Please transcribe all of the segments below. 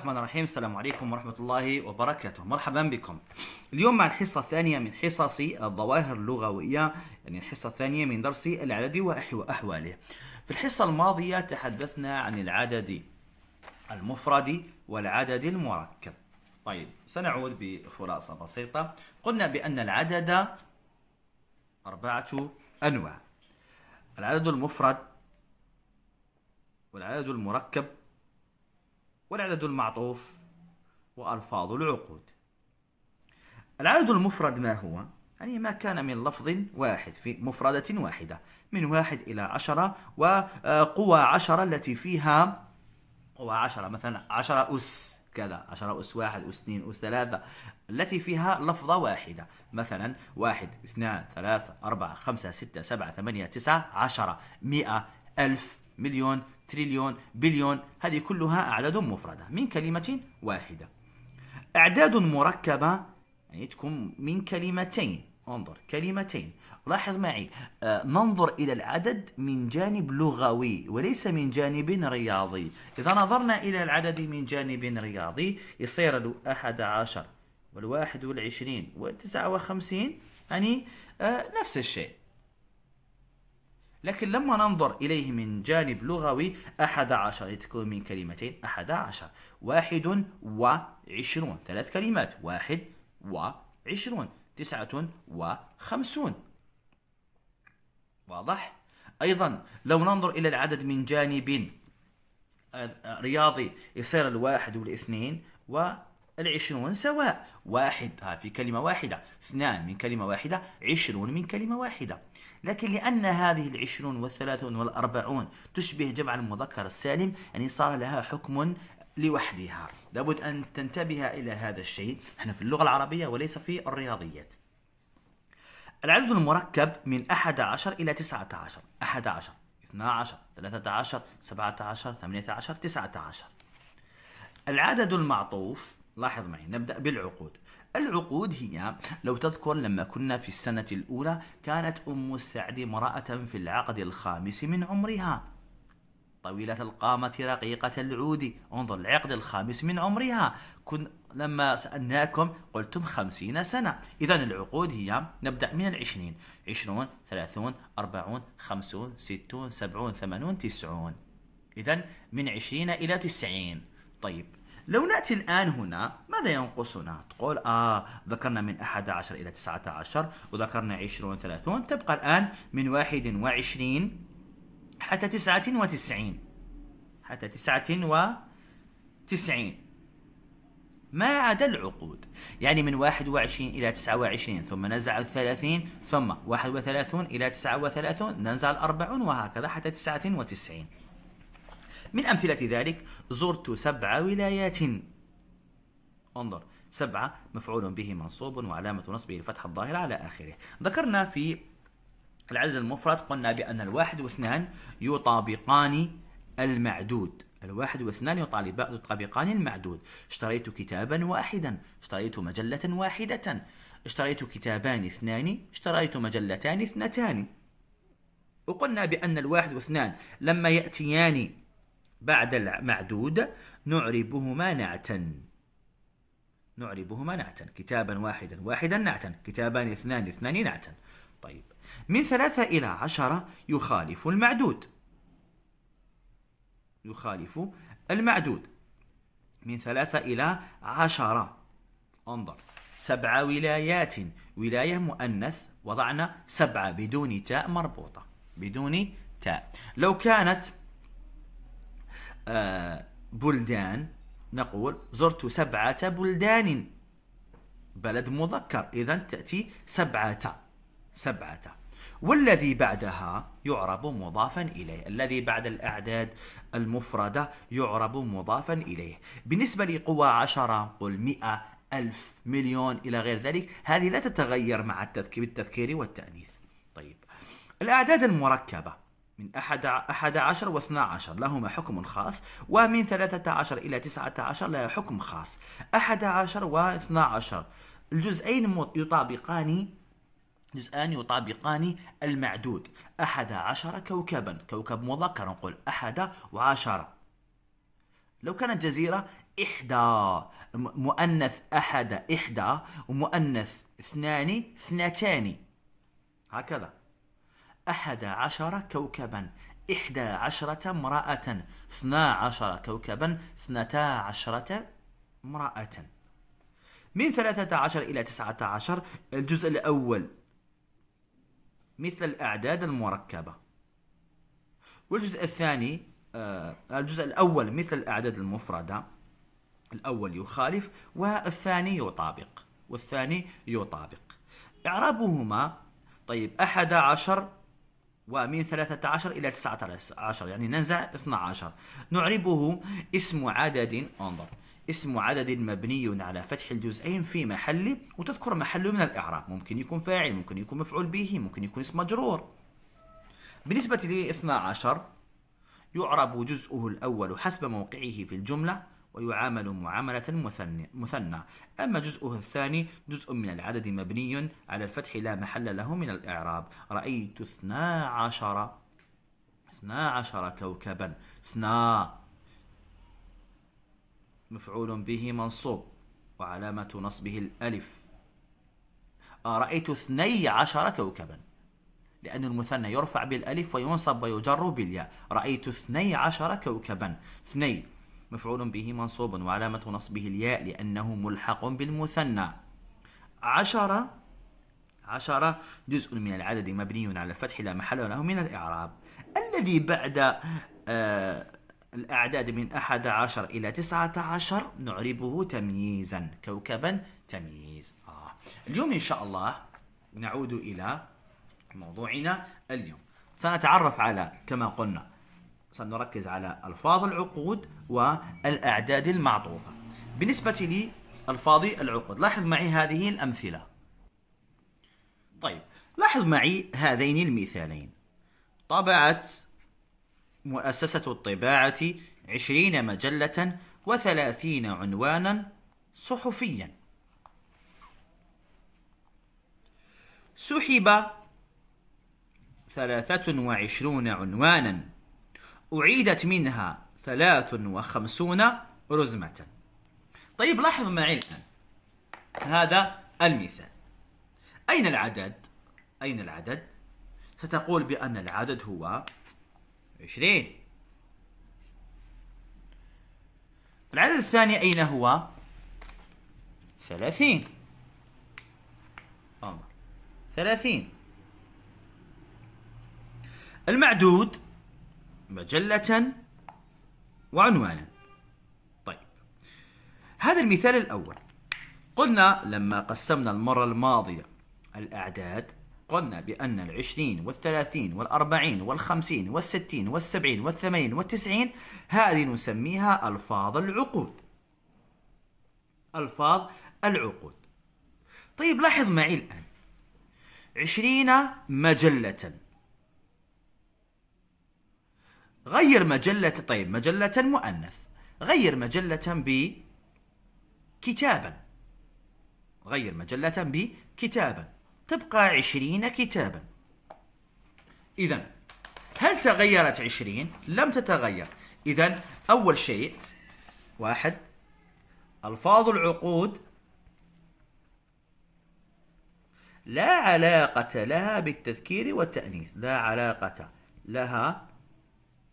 الرحمن الرحيم السلام عليكم ورحمة الله وبركاته مرحبا بكم اليوم مع الحصة الثانية من حصص الظواهر اللغوية يعني الحصة الثانية من درس العدد وأحواله في الحصة الماضية تحدثنا عن العدد المفرد والعدد المركب طيب سنعود بخلاصة بسيطة قلنا بأن العدد أربعة أنواع العدد المفرد والعدد المركب والعدد المعطوف وألفاظ العقود العدد المفرد ما هو؟ يعني ما كان من لفظ واحد في مفردة واحدة من واحد إلى عشرة وقوى عشرة التي فيها قوى عشرة مثلا عشرة أس كذا عشرة أس واحد أس اثنين أس ثلاثة التي فيها لفظة واحدة مثلا واحد اثنان ثلاثة أربعة خمسة ستة سبعة ثمانية تسعة عشرة مئة ألف مليون تريليون بليون هذه كلها أعداد مفردة من كلمة واحدة أعداد مركبة يعني تكون من كلمتين انظر كلمتين لاحظ معي آه ننظر إلى العدد من جانب لغوي وليس من جانب رياضي إذا نظرنا إلى العدد من جانب رياضي يصير الأحد عشر والواحد والعشرين والتسعة وخمسين يعني آه نفس الشيء لكن لما ننظر إليه من جانب لغوي أحد عشر يتكون من كلمتين أحد عشر واحد وعشرون ثلاث كلمات واحد وعشرون تسعة وخمسون واضح؟ أيضا لو ننظر إلى العدد من جانب آه، رياضي يصير الواحد والاثنين و العشرون سواء واحد ها في كلمة واحدة اثنان من كلمة واحدة عشرون من كلمة واحدة لكن لأن هذه العشرون والثلاثون والأربعون تشبه جمع المذكر السالم يعني صار لها حكم لوحدها لابد أن تنتبه إلى هذا الشيء نحن في اللغة العربية وليس في الرياضيات العدد المركب من 11 إلى 19 11 12 13 17 18 19 العدد المعطوف لاحظ معي نبدأ بالعقود العقود هي لو تذكر لما كنا في السنة الأولى كانت أم السعد مرأة في العقد الخامس من عمرها طويلة القامة رقيقة العود انظر العقد الخامس من عمرها كن لما سألناكم قلتم خمسين سنة إذا العقود هي نبدأ من العشرين عشرون ثلاثون أربعون خمسون ستون سبعون ثمانون تسعون إذا من عشرين إلى تسعين طيب لو نأتي الآن هنا ماذا ينقصنا؟ تقول آه ذكرنا من 11 إلى 19 وذكرنا 20 30 تبقى الآن من 21 حتى 99 حتى 99 ما عدا العقود يعني من 21 إلى 29 ثم نزع 30 ثم 31 إلى 39 ننزع 40 وهكذا حتى 99 من أمثلة ذلك زرت سبع ولايات انظر سبعة مفعول به منصوب وعلامة نصبه الفتحة الظاهرة على آخره ذكرنا في العدد المفرد قلنا بأن الواحد واثنان يطابقان المعدود الواحد واثنان يطابقان المعدود اشتريت كتابا واحدا اشتريت مجلة واحدة اشتريت كتابان اثنان اشتريت مجلتان اثنتان وقلنا بأن الواحد واثنان لما يأتيان بعد المعدود نعربهما نعتا نعربهما نعتا كتابا واحدا واحدا نعتا كتابان اثنان اثنان نعتا طيب من ثلاثة إلى عشرة يخالف المعدود يخالف المعدود من ثلاثة إلى عشرة انظر سبع ولايات ولاية مؤنث وضعنا سبعة بدون تاء مربوطة بدون تاء لو كانت بلدان نقول زرت سبعة بلدان بلد مذكر إذا تأتي سبعة سبعة والذي بعدها يعرب مضافا إليه الذي بعد الأعداد المفردة يعرب مضافا إليه بالنسبة لقوى عشرة قل مئة ألف مليون إلى غير ذلك هذه لا تتغير مع التذكير والتأنيث طيب الأعداد المركبة من أحد, أحد عشر واثنى عشر لهما حكم خاص ومن ثلاثة عشر إلى تسعة عشر لها حكم خاص أحد عشر واثنى عشر الجزئين يطابقان جزئان يطابقان المعدود أحد عشر كوكبا كوكب مذكر نقول أحد وعشرة لو كانت جزيرة إحدى مؤنث أحد إحدى ومؤنث اثنان اثنتان هكذا أحد عشر كوكبا إحدى عشرة امرأة اثنا عشر كوكبا اثنتا عشرة امرأة من ثلاثة عشر إلى تسعة عشر الجزء الأول مثل الأعداد المركبة والجزء الثاني آه، الجزء الأول مثل الأعداد المفردة الأول يخالف والثاني يطابق والثاني يطابق إعرابهما طيب أحد عشر ومن 13 إلى 19 يعني ننزع 12 نعربه اسم عدد انظر اسم عدد مبني على فتح الجزئين في محل وتذكر محله من الإعراب ممكن يكون فاعل ممكن يكون مفعول به ممكن يكون اسم مجرور بالنسبة ل 12 يعرب جزءه الأول حسب موقعه في الجملة ويعامل معاملة مثنى أما جزءه الثاني جزء من العدد مبني على الفتح لا محل له من الإعراب رأيت اثنا عشر اثنا عشر كوكبا اثنا مفعول به منصوب وعلامة نصبه الألف رأيت اثني عشر كوكبا لأن المثنى يرفع بالألف وينصب ويجر بالياء رأيت اثني عشر كوكبا اثني مفعول به منصوب وعلامة نصبه الياء لأنه ملحق بالمثنى عشرة عشرة جزء من العدد مبني على الفتح لا محل له من الإعراب الذي بعد آه الأعداد من أحد عشر إلى تسعة عشر نعربه تمييزا كوكبا تمييز آه. اليوم إن شاء الله نعود إلى موضوعنا اليوم سنتعرف على كما قلنا سنركز على ألفاظ العقود والأعداد المعطوفة بالنسبة لألفاظ العقود لاحظ معي هذه الأمثلة طيب لاحظ معي هذين المثالين طبعت مؤسسة الطباعة عشرين مجلة وثلاثين عنوانا صحفيا سحب ثلاثة وعشرون عنوانا أعيدت منها ثلاث وخمسون رزمة طيب لاحظ معي الآن هذا المثال أين العدد؟ أين العدد؟ ستقول بأن العدد هو عشرين العدد الثاني أين هو؟ ثلاثين ثلاثين المعدود مجلة وعنوانا طيب هذا المثال الأول قلنا لما قسمنا المرة الماضية الأعداد قلنا بأن العشرين والثلاثين والأربعين والخمسين والستين والسبعين والثمانين والتسعين هذه نسميها ألفاظ العقود ألفاظ العقود طيب لاحظ معي الآن عشرين مجلة غير مجلة طيب مجلة مؤنث غير مجلة ب كتابا غير مجلة بكتابا تبقى عشرين كتابا إذا هل تغيرت عشرين؟ لم تتغير إذا أول شيء واحد ألفاظ العقود لا علاقة لها بالتذكير والتأنيث لا علاقة لها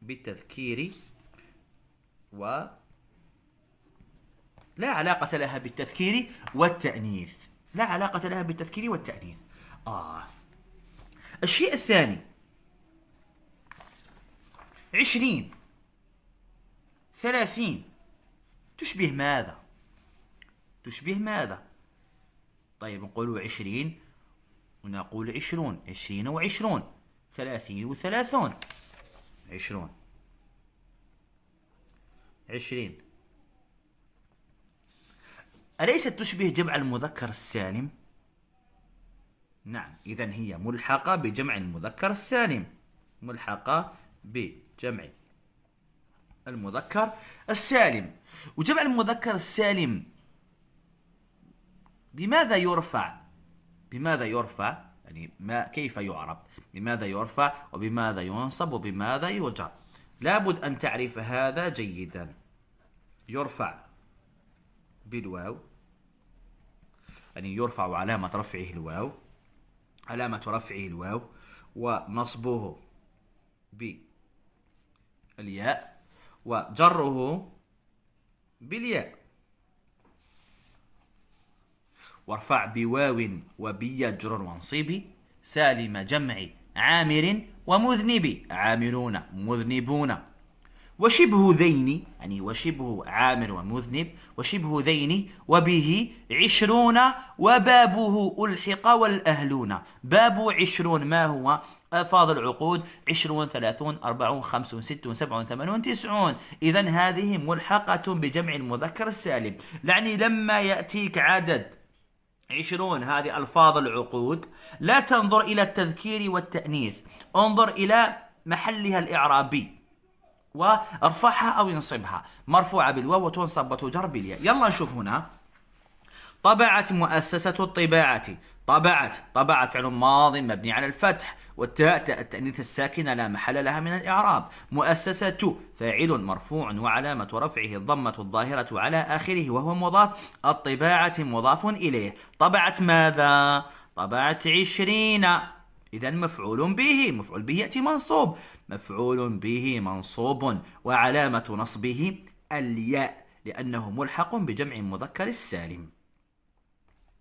بالتذكير و لا علاقة لها بالتذكير والتأنيث لا علاقة لها بالتذكير والتأنيث آه الشيء الثاني عشرين ثلاثين تشبه ماذا تشبه ماذا طيب نقول عشرين ونقول عشرون عشرين وعشرون ثلاثين وثلاثون عشرون عشرين أليست تشبه جمع المذكر السالم؟ نعم إذا هي ملحقة بجمع المذكر السالم ملحقة بجمع المذكر السالم وجمع المذكر السالم بماذا يرفع؟ بماذا يرفع؟ يعني ما كيف يعرب بماذا يرفع وبماذا ينصب وبماذا يجر لابد أن تعرف هذا جيدا يرفع بالواو يعني يرفع علامة رفعه الواو علامة رفعه الواو ونصبه بالياء وجره بالياء وارفع بواو وبي جر وانصب سالم جمع عامر ومذنب عاملون مذنبون وشبه ذين يعني وشبه عامر ومذنب وشبه ذين وبه عشرون وبابه ألحق والأهلون باب عشرون ما هو ألفاظ العقود عشرون ثلاثون أربعون خمسون ستون سبعون ثمانون تسعون إذا هذه ملحقة بجمع المذكر السالم يعني لما يأتيك عدد عشرون هذه ألفاظ العقود لا تنظر إلى التذكير والتأنيث انظر إلى محلها الإعرابي وارفعها أو ينصبها مرفوعة بالواو وتنصب وتجر بالياء يلا نشوف هنا طبعت مؤسسة الطباعة طبعت طبع فعل ماض مبني على الفتح والتاء التأنيث الساكنة لا محل لها من الإعراب مؤسسة فاعل مرفوع وعلامة رفعه الضمة الظاهرة على آخره وهو مضاف الطباعة مضاف إليه طبعت ماذا؟ طبعت عشرين إذا مفعول به مفعول به يأتي منصوب مفعول به منصوب وعلامة نصبه الياء لأنه ملحق بجمع المذكر السالم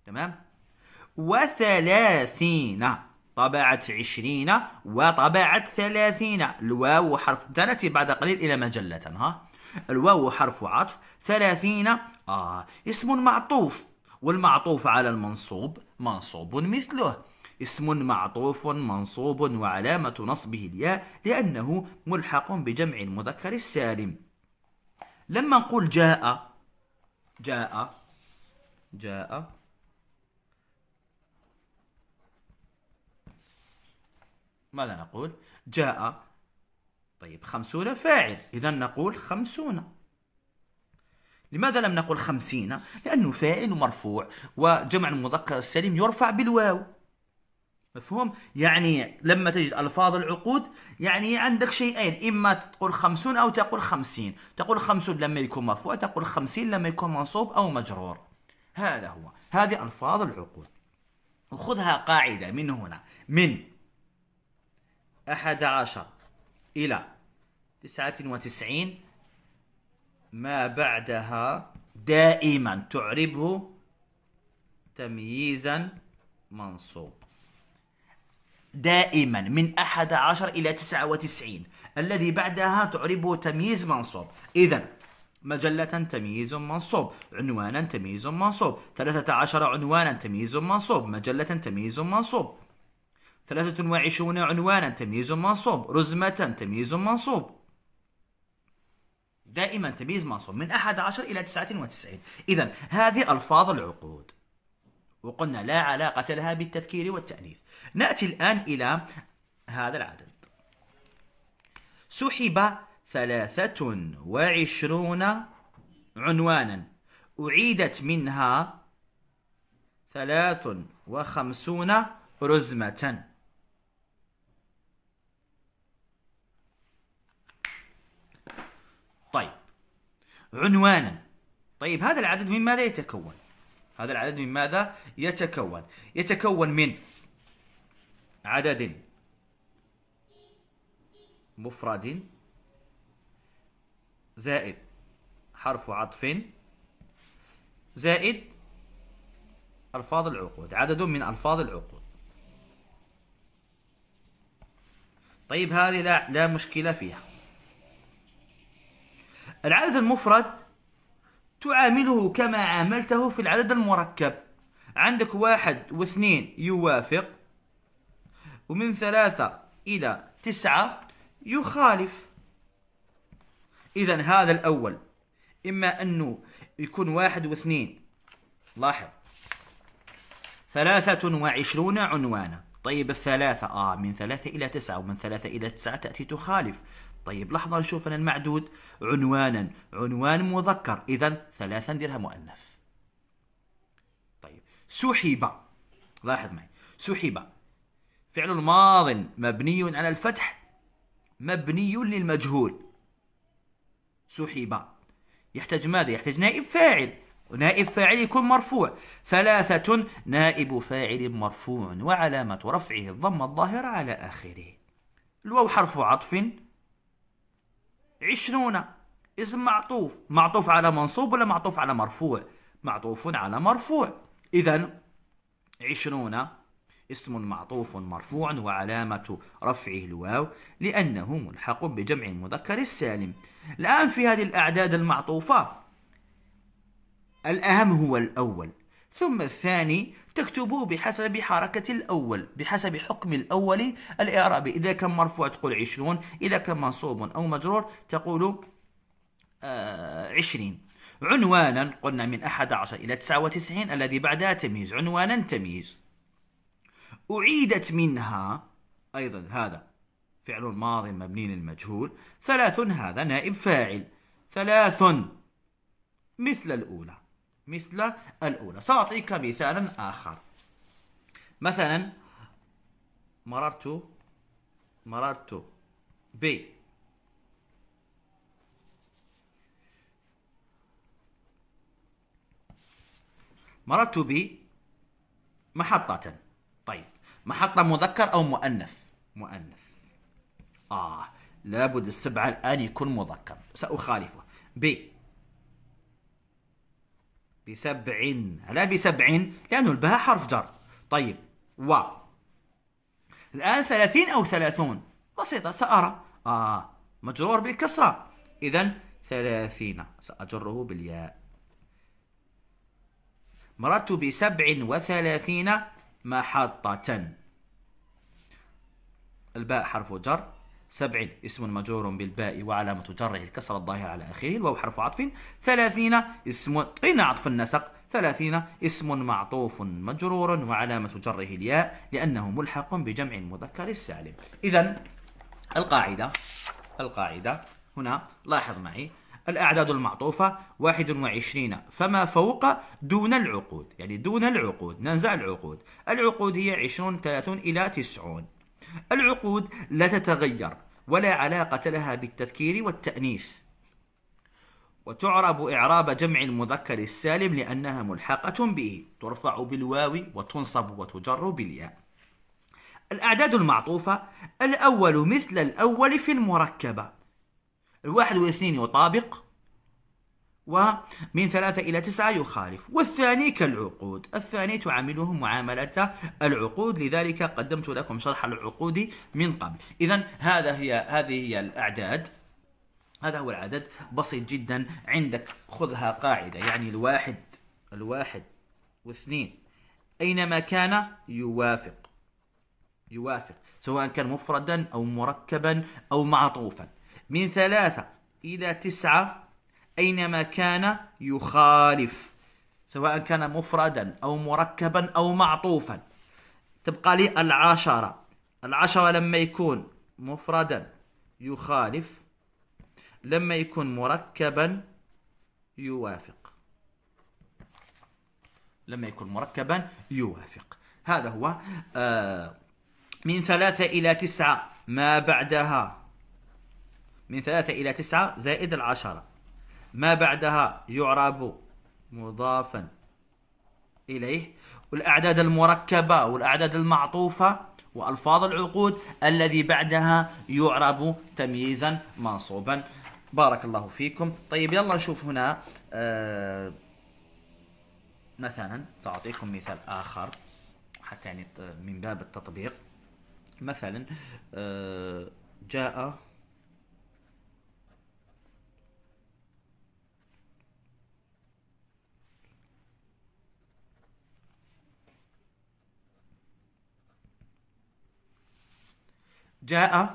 تمام وثلاثين طبعت عشرين وطبعت ثلاثين الواو حرف سنأتي بعد قليل إلى مجلة ها الواو حرف عطف ثلاثين آه اسم معطوف والمعطوف على المنصوب منصوب مثله اسم معطوف منصوب وعلامة نصبه الياء لأنه ملحق بجمع المذكر السالم لما نقول جاء جاء جاء ماذا نقول جاء طيب خمسون فاعل إذا نقول خمسون لماذا لم نقل خمسين لأنه فاعل مرفوع وجمع المذكر السليم يرفع بالواو مفهوم يعني لما تجد ألفاظ العقود يعني عندك شيئين إما تقول خمسون أو تقول خمسين تقول خمسون لما يكون مرفوع تقول خمسين لما يكون منصوب أو مجرور هذا هو هذه ألفاظ العقود وخذها قاعدة من هنا من أحد عشر إلى تسعة وتسعين ما بعدها دائما تعربه تمييزا منصوب دائما من أحد عشر إلى تسعة وتسعين الذي بعدها تعربه تمييز منصوب إذا مجلة تمييز منصوب عنوانا تمييز منصوب ثلاثة عشر عنوانا تمييز منصوب مجلة تمييز منصوب 23 عنوانا تمييز منصوب رزمة تمييز منصوب دائما تمييز منصوب من 11 إلى 99 إذا هذه ألفاظ العقود وقلنا لا علاقة لها بالتذكير والتأنيث نأتي الآن إلى هذا العدد سحب ثلاثة وعشرون عنوانا أعيدت منها ثلاث وخمسون رزمة عنوانا طيب هذا العدد من ماذا يتكون هذا العدد من ماذا يتكون يتكون من عدد مفرد زائد حرف عطف زائد ألفاظ العقود عدد من ألفاظ العقود طيب هذه لا, لا مشكلة فيها العدد المفرد تعامله كما عاملته في العدد المركب عندك واحد واثنين يوافق ومن ثلاثة إلى تسعة يخالف إذا هذا الأول إما أنه يكون واحد واثنين لاحظ ثلاثة وعشرون عنوانا طيب الثلاثة آه من ثلاثة إلى تسعة ومن ثلاثة إلى تسعة تأتي تخالف طيب لحظة نشوف أنا المعدود عنوانا عنوان مذكر إذا ثلاثة نديرها مؤنث طيب سحب لاحظ معي سحب فعل ماض مبني على الفتح مبني للمجهول سحب يحتاج ماذا؟ يحتاج نائب فاعل ونائب فاعل يكون مرفوع ثلاثة نائب فاعل مرفوع وعلامة رفعه الضمة الظاهرة على آخره الواو حرف عطف عشرون اسم معطوف معطوف على منصوب ولا معطوف على مرفوع معطوف على مرفوع إذا عشرون اسم معطوف مرفوع وعلامة رفعه الواو لأنه ملحق بجمع المذكر السالم الآن في هذه الأعداد المعطوفة الأهم هو الأول ثم الثاني تكتبه بحسب حركة الأول بحسب حكم الأول الإعرابي إذا كان مرفوع تقول عشرون إذا كان منصوب أو مجرور تقول آه عشرين عنوانا قلنا من أحد عشر إلى تسعة وتسعين الذي بعدها تمييز عنوانا تمييز أعيدت منها أيضا هذا فعل ماضي مبني للمجهول ثلاث هذا نائب فاعل ثلاث مثل الأولى مثل الأولى سأعطيك مثالا آخر مثلا مررت مررت ب مررت ب محطة طيب محطة مذكر أو مؤنث مؤنث آه لابد السبعة الآن يكون مذكر سأخالفه ب بسبع لا بسبع لأنه الباء حرف جر طيب و الآن ثلاثين أو ثلاثون بسيطة سأرى آه مجرور بالكسرة إذا ثلاثين سأجره بالياء مررت بسبع وثلاثين محطة الباء حرف جر سبعين اسم مجرور بالباء وعلامة جره الكسر الظاهر على آخره الواو حرف عطف ثلاثين اسم أين عطف النسق ثلاثين اسم معطوف مجرور وعلامة جره الياء لأنه ملحق بجمع المذكر السالم إذا القاعدة القاعدة هنا لاحظ معي الأعداد المعطوفة 21 فما فوق دون العقود يعني دون العقود ننزع العقود العقود هي 20 30 إلى 90 العقود لا تتغير ولا علاقة لها بالتذكير والتأنيث وتعرب إعراب جمع المذكر السالم لأنها ملحقة به ترفع بالواو وتنصب وتجر بالياء الأعداد المعطوفة الأول مثل الأول في المركبة الواحد والاثنين يطابق ومن ثلاثة إلى تسعة يخالف والثاني كالعقود الثاني تعامله معاملة العقود لذلك قدمت لكم شرح العقود من قبل إذا هذا هي هذه هي الأعداد هذا هو العدد بسيط جدا عندك خذها قاعدة يعني الواحد الواحد واثنين أينما كان يوافق يوافق سواء كان مفردا أو مركبا أو معطوفا من ثلاثة إلى تسعة أينما كان يخالف سواء كان مفردا أو مركبا أو معطوفا تبقى لي العشرة العشرة لما يكون مفردا يخالف لما يكون مركبا يوافق لما يكون مركبا يوافق هذا هو آه من ثلاثة إلى تسعة ما بعدها من ثلاثة إلى تسعة زائد العشرة ما بعدها يعرب مضافا إليه والأعداد المركبة والأعداد المعطوفة وألفاظ العقود الذي بعدها يعرب تمييزا منصوبا بارك الله فيكم طيب يلا نشوف هنا آه مثلا سأعطيكم مثال آخر حتى يعني من باب التطبيق مثلا آه جاء جاء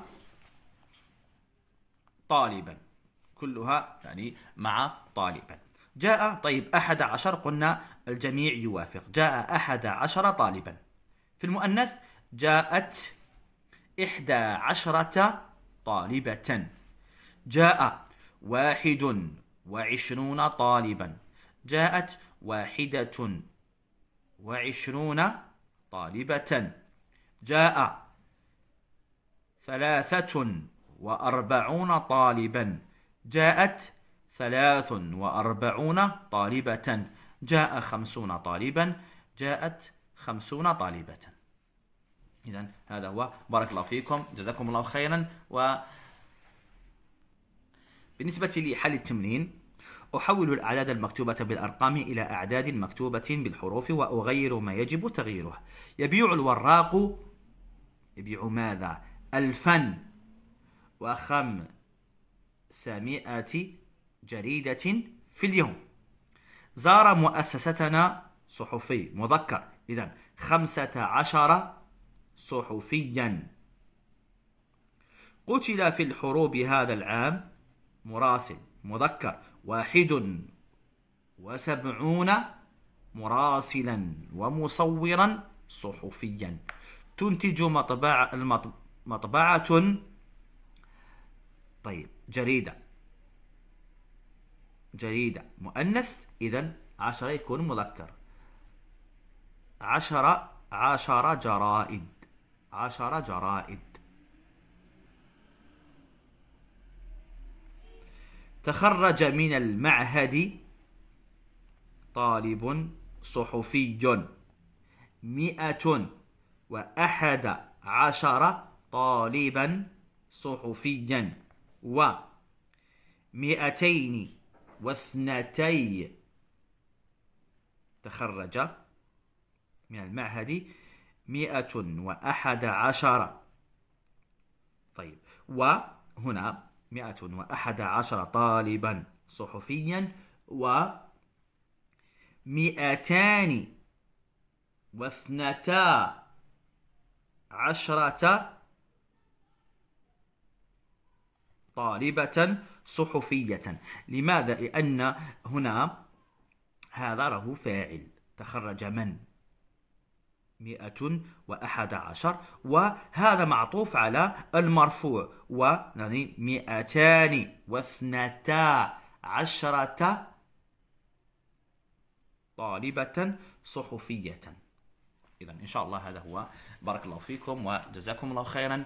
طالبا كلها يعني مع طالبا جاء طيب أحد عشر قلنا الجميع يوافق جاء أحد عشر طالبا في المؤنث جاءت إحدى عشرة طالبة جاء واحد وعشرون طالبا جاءت واحدة وعشرون طالبة جاء ثلاثة وأربعون طالبا جاءت ثلاث وأربعون طالبة جاء خمسون طالبا جاءت خمسون طالبة إذا هذا هو بارك الله فيكم جزاكم الله خيرا و بالنسبة لحل التمرين أحول الأعداد المكتوبة بالأرقام إلى أعداد مكتوبة بالحروف وأغير ما يجب تغييره يبيع الوراق يبيع ماذا؟ ألفا وخمسمائة جريدة في اليوم زار مؤسستنا صحفي مذكر إذا خمسة عشر صحفيا قتل في الحروب هذا العام مراسل مذكر واحد وسبعون مراسلا ومصورا صحفيا تنتج مطبعة المطب مطبعة طيب جريدة جريدة مؤنث إذا عشرة يكون مذكر عشرة عشرة جرائد عشرة جرائد تخرج من المعهد طالب صحفي مئة وأحد عشر طالبا صحفيا و مئتين واثنتي تخرج من المعهد مئة وأحد عشر طيب وهنا مئة وأحد عشر طالبا صحفيا و مئتان واثنتا عشرة طالبة صحفية لماذا؟ لأن هنا هذا له فاعل تخرج من مئة وأحد عشر وهذا معطوف على المرفوع و يعني مئتان واثنتا عشرة طالبة صحفية إذا إن شاء الله هذا هو بارك الله فيكم وجزاكم الله خيرا